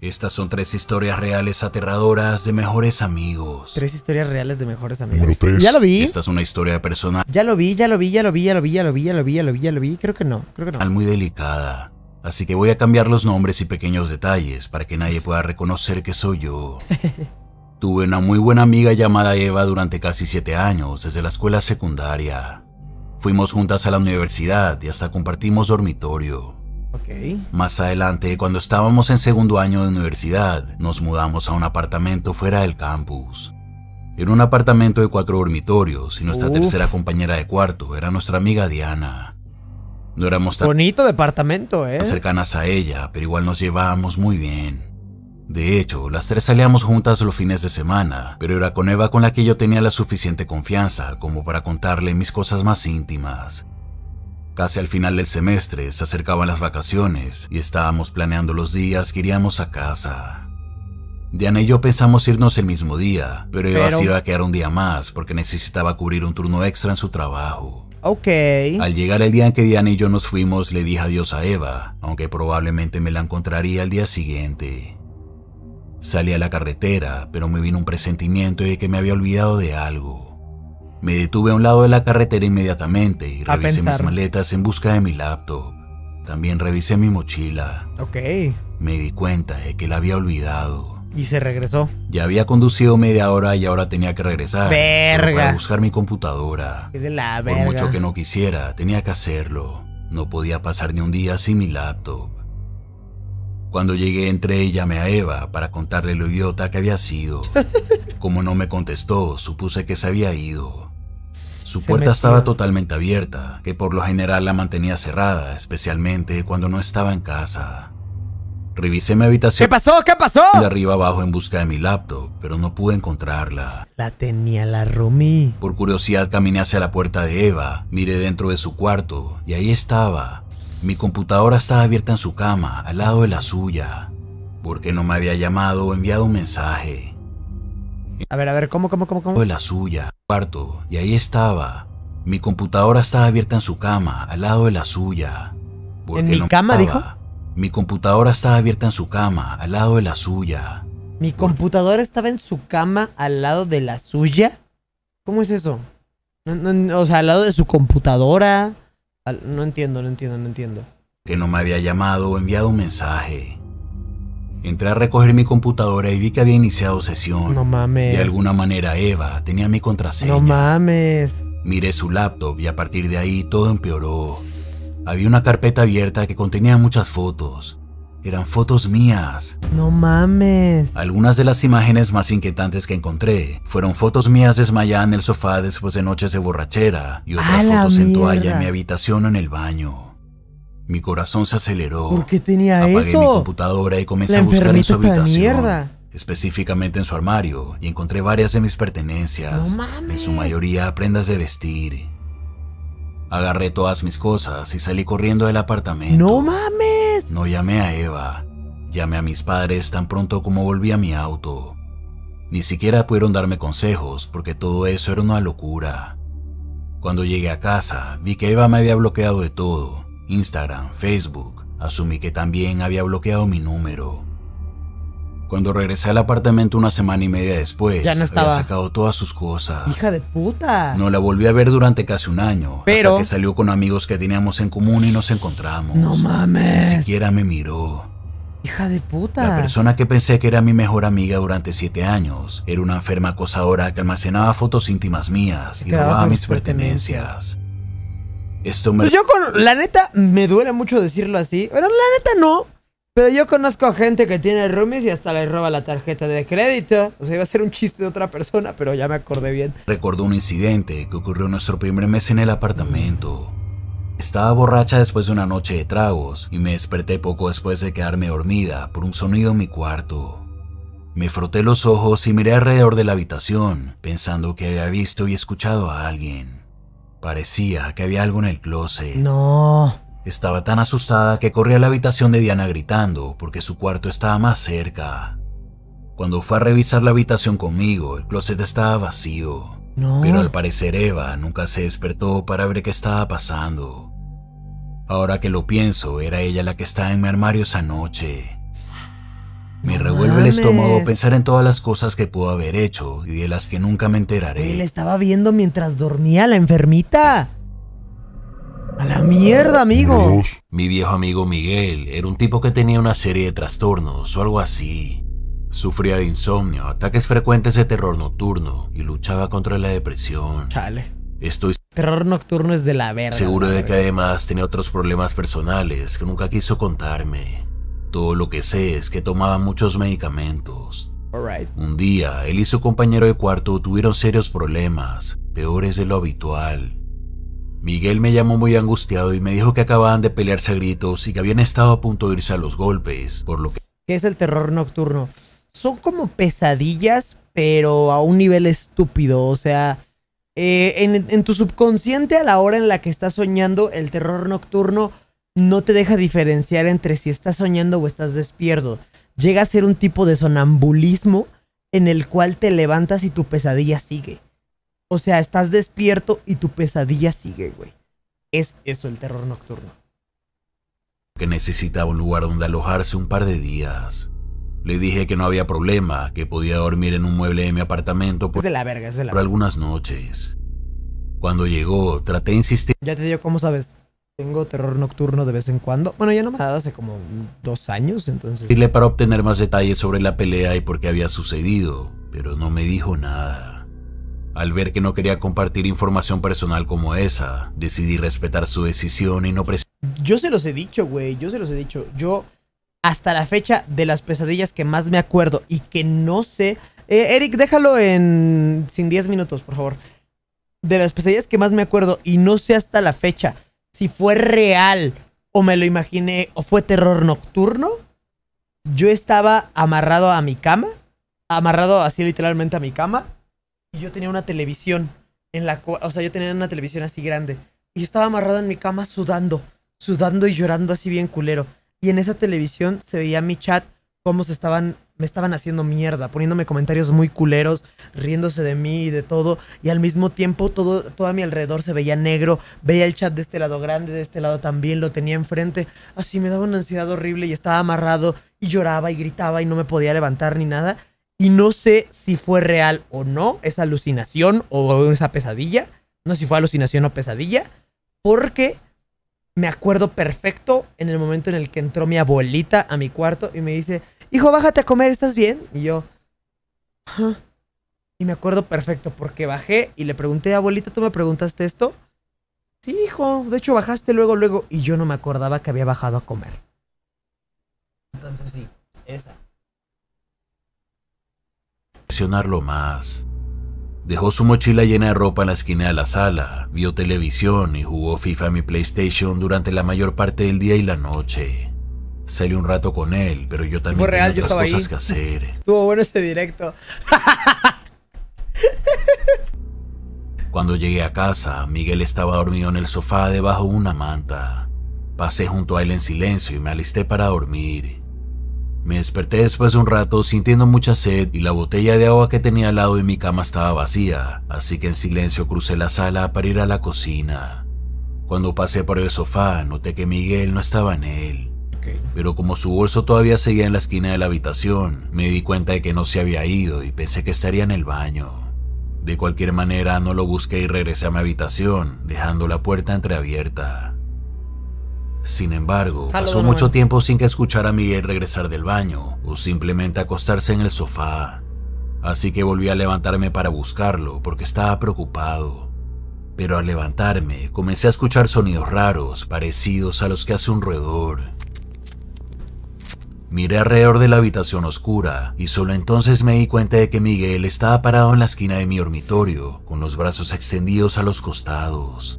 Estas son tres historias reales aterradoras de mejores amigos. Tres historias reales de mejores amigos. Ya lo vi. Esta es una historia personal. Ya lo vi, ya lo vi, ya lo vi, ya lo vi, ya lo vi, ya lo vi, ya lo vi, ya lo vi. Creo que no, creo que no. Muy delicada. Así que voy a cambiar los nombres y pequeños detalles para que nadie pueda reconocer que soy yo. Tuve una muy buena amiga llamada Eva durante casi siete años, desde la escuela secundaria. Fuimos juntas a la universidad y hasta compartimos dormitorio. Más adelante, cuando estábamos en segundo año de universidad, nos mudamos a un apartamento fuera del campus. Era un apartamento de cuatro dormitorios y nuestra tercera compañera de cuarto era nuestra amiga Diana. No éramos tan Bonito departamento, ¿eh? cercanas a ella, pero igual nos llevábamos muy bien. De hecho, las tres salíamos juntas los fines de semana, pero era con Eva con la que yo tenía la suficiente confianza como para contarle mis cosas más íntimas, Casi al final del semestre se acercaban las vacaciones y estábamos planeando los días que iríamos a casa. Diana y yo pensamos irnos el mismo día, pero Eva se iba a quedar un día más porque necesitaba cubrir un turno extra en su trabajo. Ok. Al llegar el día en que Diana y yo nos fuimos, le dije adiós a Eva, aunque probablemente me la encontraría al día siguiente. Salí a la carretera, pero me vino un presentimiento de que me había olvidado de algo. Me detuve a un lado de la carretera inmediatamente y revisé mis maletas en busca de mi laptop. También revisé mi mochila. Ok. Me di cuenta de que la había olvidado. Y se regresó. Ya había conducido media hora y ahora tenía que regresar. Verga. para buscar mi computadora. Por mucho que no quisiera, tenía que hacerlo. No podía pasar ni un día sin mi laptop. Cuando llegué entré y llamé a Eva para contarle lo idiota que había sido. Como no me contestó, supuse que se había ido. Su puerta estaba totalmente abierta, que por lo general la mantenía cerrada, especialmente cuando no estaba en casa. Revisé mi habitación. ¿Qué pasó? ¿Qué pasó? De arriba abajo en busca de mi laptop, pero no pude encontrarla. La tenía la romí. Por curiosidad caminé hacia la puerta de Eva, miré dentro de su cuarto y ahí estaba. Mi computadora estaba abierta en su cama, al lado de la suya. ¿Por qué no me había llamado o enviado un mensaje? A ver, a ver, ¿cómo, cómo, cómo, cómo? De la suya, cuarto, y ahí estaba. Mi computadora estaba abierta en su cama, al lado de la suya. ¿En mi cama, dijo? Mi computadora estaba abierta en su cama, al lado de la suya. ¿Mi computadora estaba en su cama, al lado de la suya? ¿Cómo es eso? o sea, al lado de su computadora. no entiendo, no entiendo, no entiendo. Que no me había llamado o enviado un mensaje. Entré a recoger mi computadora y vi que había iniciado sesión. No mames. De alguna manera Eva tenía mi contraseña. No mames. Miré su laptop y a partir de ahí todo empeoró. Había una carpeta abierta que contenía muchas fotos. Eran fotos mías. No mames. Algunas de las imágenes más inquietantes que encontré fueron fotos mías desmayada en el sofá después de noches de borrachera y otras fotos en toalla en mi habitación o en el baño. Mi corazón se aceleró. ¿Por qué tenía Apagué mi computadora y comencé a buscar en su habitación. Específicamente en su armario, y encontré varias de mis pertenencias. en su mayoría prendas de vestir. Agarré todas mis cosas y salí corriendo del apartamento. ¡No mames! No llamé a Eva. Llamé a mis padres tan pronto como volví a mi auto. Ni siquiera pudieron darme consejos porque todo eso era una locura. Cuando llegué a casa, vi que Eva me había bloqueado de todo Instagram, Facebook. Asumí que también había bloqueado mi número. Cuando regresé al apartamento una semana y media después, ya no había sacado todas sus cosas. Hija de puta. No la volví a ver durante casi un año, hasta que salió con amigos que teníamos en común y nos encontramos. No mames. Ni siquiera me miró. Hija de puta. La persona que pensé que era mi mejor amiga durante siete años era una enferma acosadora que almacenaba fotos íntimas mías y robaba mis pertenencias. Esto me... Pues yo con... La neta, me duele mucho decirlo así, pero la neta no. Pero yo conozco a gente que tiene roomies y hasta le roba la tarjeta de crédito. O sea, iba a ser un chiste de otra persona, pero ya me acordé bien. Recordó un incidente que ocurrió nuestro primer mes en el apartamento. Estaba borracha después de una noche de tragos y me desperté poco después de quedarme dormida por un sonido en mi cuarto. Me froté los ojos y miré alrededor de la habitación, pensando que había visto y escuchado a alguien. Parecía que había algo en el closet. No. Estaba tan asustada que corría a la habitación de Diana gritando porque su cuarto estaba más cerca. Cuando fue a revisar la habitación conmigo, el closet estaba vacío. No. Pero al parecer Eva nunca se despertó para ver qué estaba pasando. Ahora que lo pienso, era ella la que estaba en mi armario esa noche. Me revuelve el estómago pensar en todas las cosas que pudo haber hecho y de las que nunca me enteraré. Le estaba viendo mientras dormía la enfermita. A la mierda, amigo. Mi viejo amigo Miguel era un tipo que tenía una serie de trastornos o algo así. Sufría de insomnio, ataques frecuentes de terror nocturno y luchaba contra la depresión. Chale. Estoy Terror nocturno es de la verga. Seguro de que además tenía otros problemas personales que nunca quiso contarme. Todo lo que sé es que tomaba muchos medicamentos. Un día, él y su compañero de cuarto tuvieron serios problemas, peores de lo habitual. Miguel me llamó muy angustiado y me dijo que acababan de pelearse a gritos y que habían estado a punto de irse a los golpes, por lo que... ¿Qué es el terror nocturno? Son como pesadillas, pero a un nivel estúpido, o sea... Eh, en, en tu subconsciente a la hora en la que estás soñando, el terror nocturno no te deja diferenciar entre si estás soñando o estás despierto. Llega a ser un tipo de sonambulismo en el cual te levantas y tu pesadilla sigue. O sea, estás despierto y tu pesadilla sigue, güey. Es eso el terror nocturno. Que necesitaba un lugar donde alojarse un par de días. Le dije que no había problema, que podía dormir en un mueble de mi apartamento por, la verga, por algunas noches. Cuando llegó, traté de insistir. Ya te digo cómo sabes. Tengo terror nocturno de vez en cuando. Bueno, ya no me ha dado hace como dos años, entonces. Dile para obtener más detalles sobre la pelea y por qué había sucedido, pero no me dijo nada. Al ver que no quería compartir información personal como esa, decidí respetar su decisión y no presionar. Yo se los he dicho, güey, yo se los he dicho. Yo, hasta la fecha, de las pesadillas que más me acuerdo y que no sé. Eh, Eric, déjalo en. sin 10 minutos, por favor. De las pesadillas que más me acuerdo y no sé hasta la fecha si fue real o me lo imaginé o fue terror nocturno, yo estaba amarrado a mi cama, amarrado así literalmente a mi cama, y yo tenía una televisión en la o sea, yo tenía una televisión así grande, y yo estaba amarrado en mi cama sudando, sudando y llorando así bien culero. Y en esa televisión se veía mi chat, cómo se estaban me estaban haciendo mierda, poniéndome comentarios muy culeros, riéndose de mí y de todo, y al mismo tiempo todo, todo a mi alrededor se veía negro, veía el chat de este lado grande, de este lado también, lo tenía enfrente, así me daba una ansiedad horrible y estaba amarrado y lloraba y gritaba y no me podía levantar ni nada, y no sé si fue real o no esa alucinación o esa pesadilla, no sé si fue alucinación o pesadilla, porque me acuerdo perfecto en el momento en el que entró mi abuelita a mi cuarto y me dice, hijo, bájate a comer, ¿estás bien? Y yo, y me acuerdo perfecto porque bajé y le pregunté, abuelita, ¿tú me preguntaste esto? Sí, hijo, de hecho bajaste luego, luego, y yo no me acordaba que había bajado a comer. Entonces sí, esa. Presionarlo más. Dejó su mochila llena de ropa en la esquina de la sala, vio televisión y jugó FIFA y mi PlayStation durante la mayor parte del día y la noche. Salí un rato con él, pero yo también tenía otras cosas que hacer. Estuvo bueno este directo. Cuando llegué a casa, Miguel estaba dormido en el sofá debajo de una manta. Pasé junto a él en silencio y me alisté para dormir. Me desperté después de un rato sintiendo mucha sed y la botella de agua que tenía al lado de mi cama estaba vacía, así que en silencio crucé la sala para ir a la cocina. Cuando pasé por el sofá noté que Miguel no estaba en él pero como su bolso todavía seguía en la esquina de la habitación, me di cuenta de que no se había ido y pensé que estaría en el baño. De cualquier manera, no lo busqué y regresé a mi habitación, dejando la puerta entreabierta. Sin embargo, pasó mucho tiempo sin que escuchara a Miguel regresar del baño o simplemente acostarse en el sofá. Así que volví a levantarme para buscarlo porque estaba preocupado. Pero al levantarme, comencé a escuchar sonidos raros, parecidos a los que hace un roedor. Miré alrededor de la habitación oscura y solo entonces me di cuenta de que Miguel estaba parado en la esquina de mi dormitorio, con los brazos extendidos a los costados.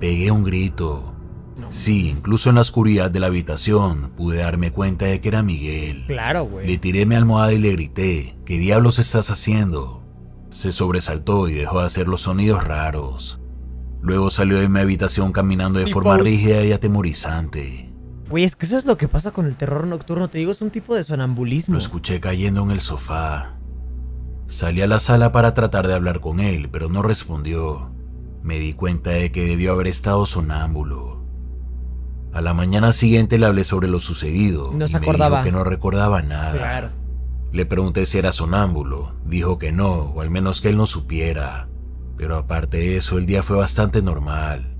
Pegué un grito. Sí, incluso en la oscuridad de la habitación pude darme cuenta de que era Miguel. Claro, Le tiré mi almohada y le grité, ¿qué diablos estás haciendo? Se sobresaltó y dejó de hacer los sonidos raros. Luego salió de mi habitación caminando de forma rígida y atemorizante. Oye, es que eso es lo que pasa con el terror nocturno. Te digo, es un tipo de sonambulismo. Lo escuché cayendo en el sofá. Salí a la sala para tratar de hablar con él, pero no respondió. Me di cuenta de que debió haber estado sonámbulo. A la mañana siguiente le hablé sobre lo sucedido. No y me Dijo que no recordaba nada. Le pregunté si era sonámbulo. Dijo que no, o al menos que él no supiera. Pero aparte de eso, el día fue bastante normal.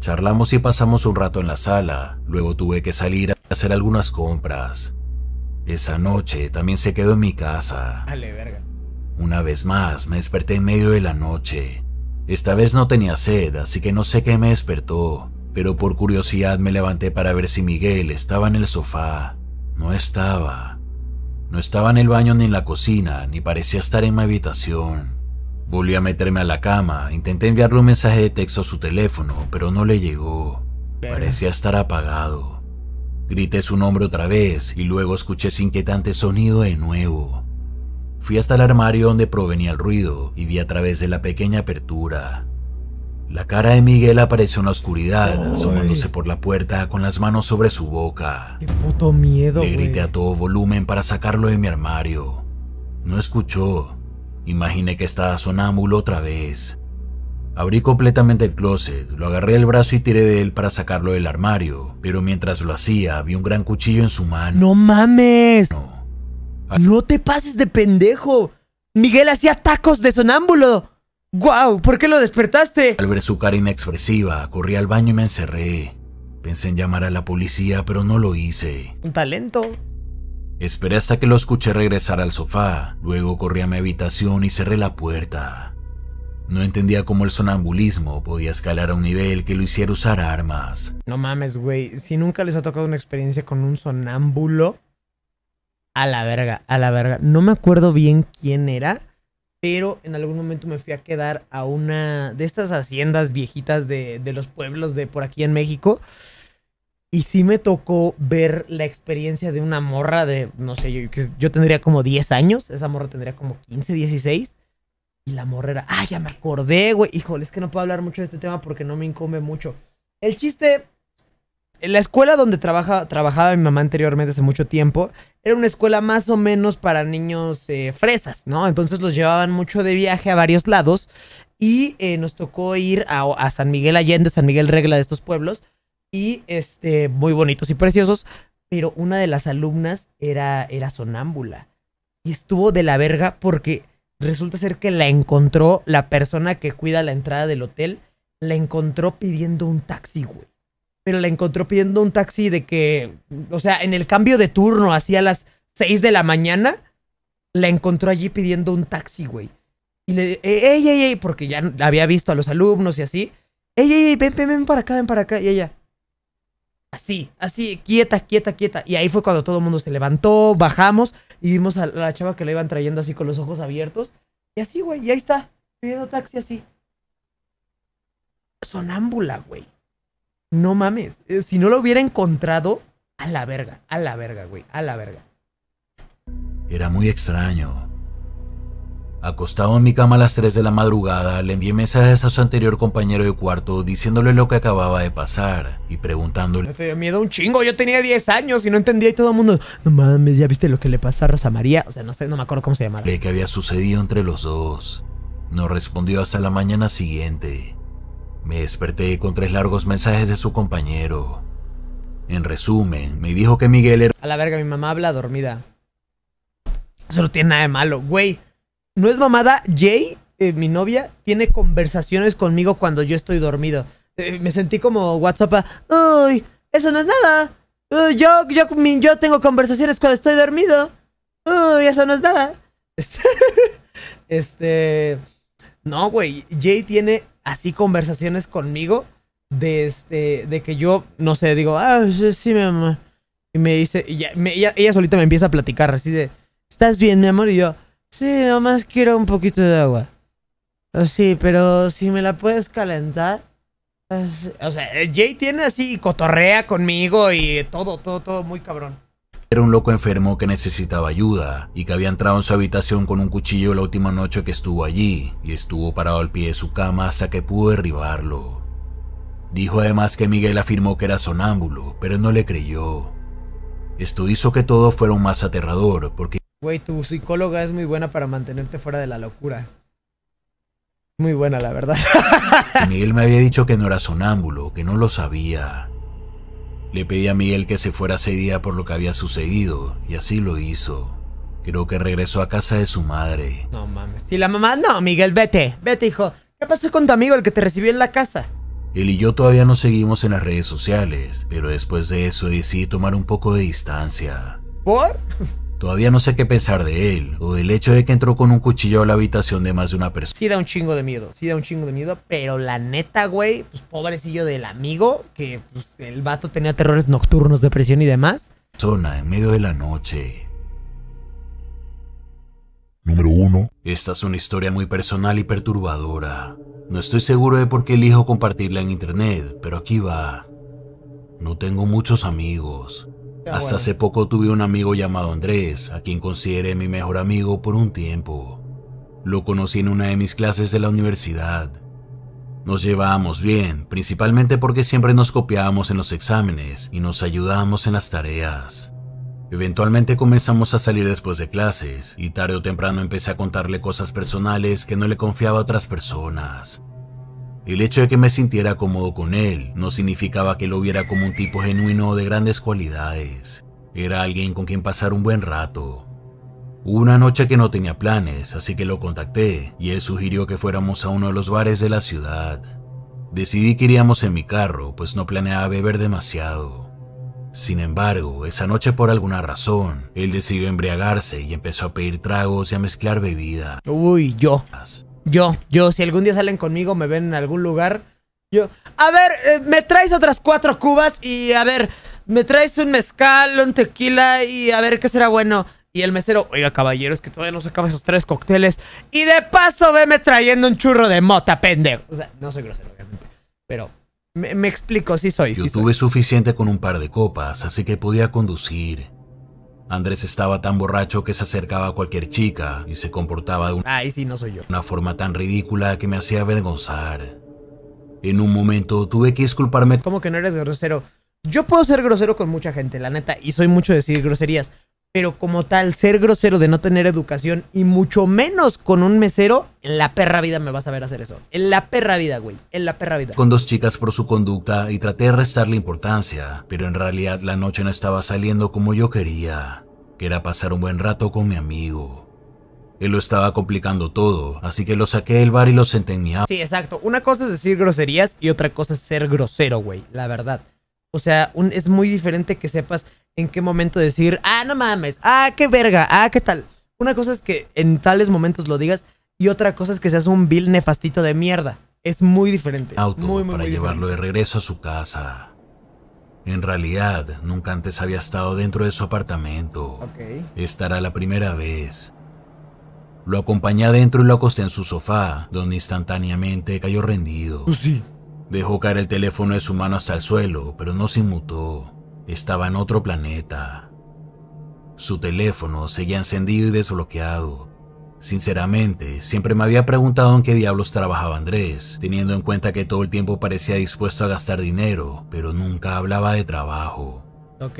Charlamos y pasamos un rato en la sala, luego tuve que salir a hacer algunas compras. Esa noche también se quedó en mi casa. Una vez más me desperté en medio de la noche. Esta vez no tenía sed, así que no sé qué me despertó, pero por curiosidad me levanté para ver si Miguel estaba en el sofá. No estaba. No estaba en el baño ni en la cocina, ni parecía estar en mi habitación. Volví a meterme a la cama, intenté enviarle un mensaje de texto a su teléfono, pero no le llegó. Parecía estar apagado. Grité su nombre otra vez y luego escuché ese inquietante sonido de nuevo. Fui hasta el armario donde provenía el ruido y vi a través de la pequeña apertura. La cara de Miguel apareció en la oscuridad, asomándose por la puerta con las manos sobre su boca. ¡Qué puto miedo! Le grité a todo volumen para sacarlo de mi armario. No escuchó Imaginé que estaba sonámbulo otra vez. Abrí completamente el closet, lo agarré del brazo y tiré de él para sacarlo del armario, pero mientras lo hacía vi un gran cuchillo en su mano. ¡No mames! No, te pases de pendejo. Miguel hacía tacos de sonámbulo. ¡Guau! ¿Por qué lo despertaste? Al ver su cara inexpresiva, corrí al baño y me encerré. Pensé en llamar a la policía, pero no lo hice. Un talento. Esperé hasta que lo escuché regresar al sofá, luego corrí a mi habitación y cerré la puerta. No entendía cómo el sonambulismo podía escalar a un nivel que lo hiciera usar armas. No mames, güey. Si nunca les ha tocado una experiencia con un sonámbulo, a la verga, a la verga. No me acuerdo bien quién era, pero en algún momento me fui a quedar a una de estas haciendas viejitas de, de los pueblos de por aquí en México. Y sí me tocó ver la experiencia de una morra de, no sé, yo, yo tendría como 10 años, esa morra tendría como 15, 16. Y la morra era, ah, ya me acordé, güey. Híjole, es que no puedo hablar mucho de este tema porque no me incumbe mucho. El chiste, en la escuela donde trabaja, trabajaba mi mamá anteriormente hace mucho tiempo, era una escuela más o menos para niños eh, fresas, ¿no? Entonces los llevaban mucho de viaje a varios lados y eh, nos tocó ir a, a San Miguel Allende, San Miguel Regla de estos pueblos y este, muy bonitos y preciosos, pero una de las alumnas era, era sonámbula. Y estuvo de la verga porque resulta ser que la encontró la persona que cuida la entrada del hotel, la encontró pidiendo un taxi, güey. Pero la encontró pidiendo un taxi de que, o sea, en el cambio de turno, hacia las 6 de la mañana, la encontró allí pidiendo un taxi, güey. Y le, ey, ey, ey, porque ya había visto a los alumnos y así. Ey, ey, ey, ven, ven, ven para acá, ven para acá. Y ella, Así, así, quieta, quieta, quieta. Y ahí fue cuando todo el mundo se levantó, bajamos y vimos a la chava que la iban trayendo así con los ojos abiertos. Y así, güey, y ahí está, pidiendo taxi así. Sonámbula, güey. No mames. Eh, si no lo hubiera encontrado, a la verga, a la verga, güey, a la verga. Era muy extraño Acostado en mi cama a las 3 de la madrugada, le envié mensajes a su anterior compañero de cuarto diciéndole lo que acababa de pasar y preguntándole. Te dio miedo un chingo, yo tenía 10 años y no entendía y todo el mundo, no mames, ya viste lo que le pasó a Rosa María, o sea, no sé, no me acuerdo cómo se llamaba. que había sucedido entre los dos. No respondió hasta la mañana siguiente. Me desperté con tres largos mensajes de su compañero. En resumen, me dijo que Miguel era... A la verga, mi mamá habla dormida. Eso no tiene nada de malo, güey no es mamada, Jay, eh, mi novia, tiene conversaciones conmigo cuando yo estoy dormido. Eh, me sentí como WhatsApp, uy, eso no es nada. yo, yo, yo tengo conversaciones cuando estoy dormido. Uy, eso no es nada. este... No, güey, Jay tiene así conversaciones conmigo de este de que yo no sé digo ah sí, mi mamá y me dice ella, solita me empieza a platicar así de estás bien mi amor y yo Sí, nomás quiero un poquito de agua. Oh, sí, pero si me la puedes calentar. Pues, o sea, eh, Jay tiene así y cotorrea conmigo y todo, todo, todo muy cabrón. Era un loco enfermo que necesitaba ayuda y que había entrado en su habitación con un cuchillo la última noche que estuvo allí y estuvo parado al pie de su cama hasta que pudo derribarlo. Dijo además que Miguel afirmó que era sonámbulo, pero no le creyó. Esto hizo que todo fuera un más aterrador porque Güey, tu psicóloga es muy buena para mantenerte fuera de la locura. Muy buena, la verdad. Miguel me había dicho que no era sonámbulo, que no lo sabía. Le pedí a Miguel que se fuera ese día por lo que había sucedido, y así lo hizo. Creo que regresó a casa de su madre. No mames. Y la mamá, no, Miguel, vete, vete, hijo. ¿Qué pasó con tu amigo, el que te recibió en la casa? Él y yo todavía nos seguimos en las redes sociales, pero después de eso decidí tomar un poco de distancia. ¿Por? Todavía no sé qué pensar de él, o del hecho de que entró con un cuchillo a la habitación de más de una persona. Sí da un chingo de miedo, sí da un chingo de miedo, pero la neta, güey, pues pobrecillo del amigo, que pues, el vato tenía terrores nocturnos, depresión y demás. Zona en medio de la noche. Número 1. Esta es una historia muy personal y perturbadora. No estoy seguro de por qué elijo compartirla en internet, pero aquí va. No tengo muchos amigos, hasta hace poco tuve un amigo llamado Andrés, a quien consideré mi mejor amigo por un tiempo. Lo conocí en una de mis clases de la universidad. Nos llevábamos bien, principalmente porque siempre nos copiábamos en los exámenes y nos ayudábamos en las tareas. Eventualmente comenzamos a salir después de clases y tarde o temprano empecé a contarle cosas personales que no le confiaba a otras personas. El hecho de que me sintiera cómodo con él no significaba que lo viera como un tipo genuino de grandes cualidades. Era alguien con quien pasar un buen rato. Hubo una noche que no tenía planes, así que lo contacté y él sugirió que fuéramos a uno de los bares de la ciudad. Decidí que iríamos en mi carro, pues no planeaba beber demasiado. Sin embargo, esa noche por alguna razón, él decidió embriagarse y empezó a pedir tragos y a mezclar bebida. Uy, yo. Yo, yo, si algún día salen conmigo, me ven en algún lugar, yo, a ver, eh, me traes otras cuatro cubas y a ver, me traes un mezcal, un tequila y a ver qué será bueno. Y el mesero, oiga, caballero, es que todavía no se acaban esos tres cócteles. Y de paso, veme trayendo un churro de mota, pendejo. O sea, no soy grosero, obviamente. Pero me, explico, sí soy. Yo tuve suficiente con un par de copas, así que podía conducir Andrés estaba tan borracho que se acercaba a cualquier chica y se comportaba de una, soy yo. una forma tan ridícula que me hacía avergonzar. En un momento tuve que disculparme. ¿Cómo que no eres grosero? Yo puedo ser grosero con mucha gente, la neta, y soy mucho de decir groserías, pero como tal, ser grosero de no tener educación y mucho menos con un mesero, en la perra vida me vas a ver hacer eso. En la perra vida, güey. En la perra vida. Con dos chicas por su conducta y traté de restarle importancia, pero en realidad la noche no estaba saliendo como yo quería, que era pasar un buen rato con mi amigo. Él lo estaba complicando todo, así que lo saqué del bar y lo senté en mi auto. Sí, exacto. Una cosa es decir groserías y otra cosa es ser grosero, güey. La verdad. O sea, es muy diferente que sepas en qué momento decir, ah, no mames, ah, qué verga, ah, qué tal. Una cosa es que en tales momentos lo digas y otra cosa es que seas un vil nefastito de mierda. Es muy diferente. Auto para llevarlo de regreso a su casa. En realidad, nunca antes había estado dentro de su apartamento. Estará la primera vez. Lo acompañé adentro y lo acosté en su sofá, donde instantáneamente cayó rendido. Pues sí. Dejó caer el teléfono de su mano hasta el suelo, pero no se inmutó estaba en otro planeta. Su teléfono seguía encendido y desbloqueado. Sinceramente, siempre me había preguntado en qué diablos trabajaba Andrés, teniendo en cuenta que todo el tiempo parecía dispuesto a gastar dinero, pero nunca hablaba de trabajo. Ok.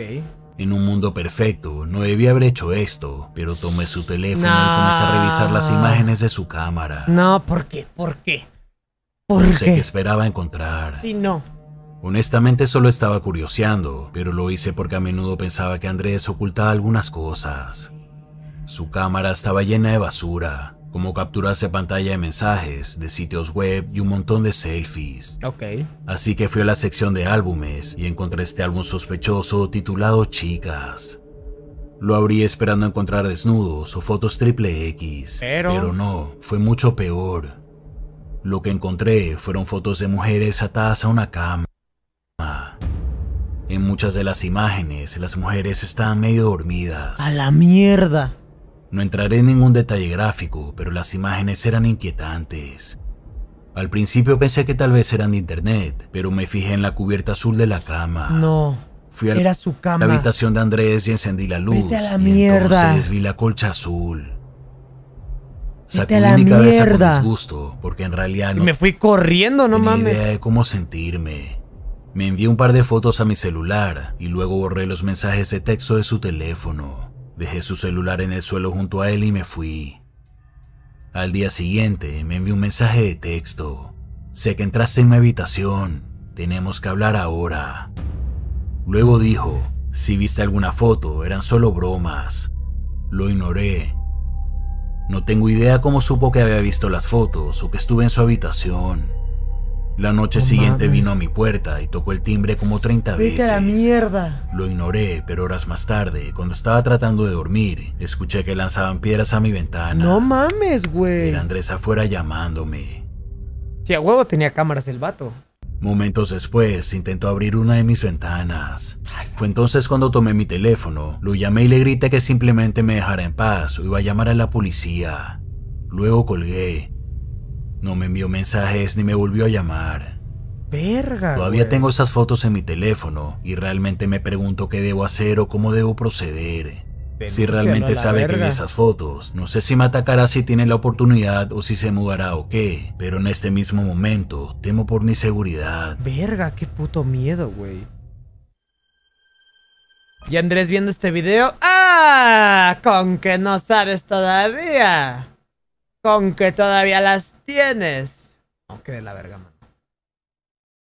En un mundo perfecto, no debía haber hecho esto, pero tomé su teléfono y comencé a revisar las imágenes de su cámara. No, ¿por qué? ¿Por qué? ¿Por no sé qué esperaba encontrar. Sí, no. Honestamente solo estaba curioseando, pero lo hice porque a menudo pensaba que Andrés ocultaba algunas cosas. Su cámara estaba llena de basura, como capturas de pantalla de mensajes, de sitios web y un montón de selfies. Así que fui a la sección de álbumes y encontré este álbum sospechoso titulado Chicas. Lo abrí esperando encontrar desnudos o fotos triple X, pero... pero no, fue mucho peor. Lo que encontré fueron fotos de mujeres atadas a una cama en muchas de las imágenes, las mujeres estaban medio dormidas. A la mierda. No entraré en ningún detalle gráfico, pero las imágenes eran inquietantes. Al principio pensé que tal vez eran de internet, pero me fijé en la cubierta azul de la cama. No. Fui a era su cama. la habitación de Andrés y encendí la luz. a mierda. Entonces vi la colcha azul. la mi cabeza mierda. con disgusto, porque en realidad no. me fui corriendo, no tenía Ni idea de cómo sentirme. Me envió un par de fotos a mi celular y luego borré los mensajes de texto de su teléfono. Dejé su celular en el suelo junto a él y me fui. Al día siguiente me envió un mensaje de texto. Sé que entraste en mi habitación. Tenemos que hablar ahora. Luego dijo, si viste alguna foto, eran solo bromas. Lo ignoré. No tengo idea cómo supo que había visto las fotos o que estuve en su habitación. La noche siguiente vino a mi puerta y tocó el timbre como 30 veces. A la mierda! Lo ignoré, pero horas más tarde, cuando estaba tratando de dormir, escuché que lanzaban piedras a mi ventana. ¡No mames, güey! Era Andrés afuera llamándome. Si a huevo tenía cámaras del vato. Momentos después, intentó abrir una de mis ventanas. Fue entonces cuando tomé mi teléfono, lo llamé y le grité que simplemente me dejara en paz o iba a llamar a la policía. Luego colgué no me envió mensajes ni me volvió a llamar. Verga. Todavía tengo esas fotos en mi teléfono y realmente me pregunto qué debo hacer o cómo debo proceder. si realmente sabe que vi esas fotos, no sé si me atacará si tiene la oportunidad o si se mudará o qué, pero en este mismo momento temo por mi seguridad. Verga, qué puto miedo, güey. Y Andrés viendo este video, ¡ah! Con que no sabes todavía. Con que todavía las tienes. Aunque de la verga,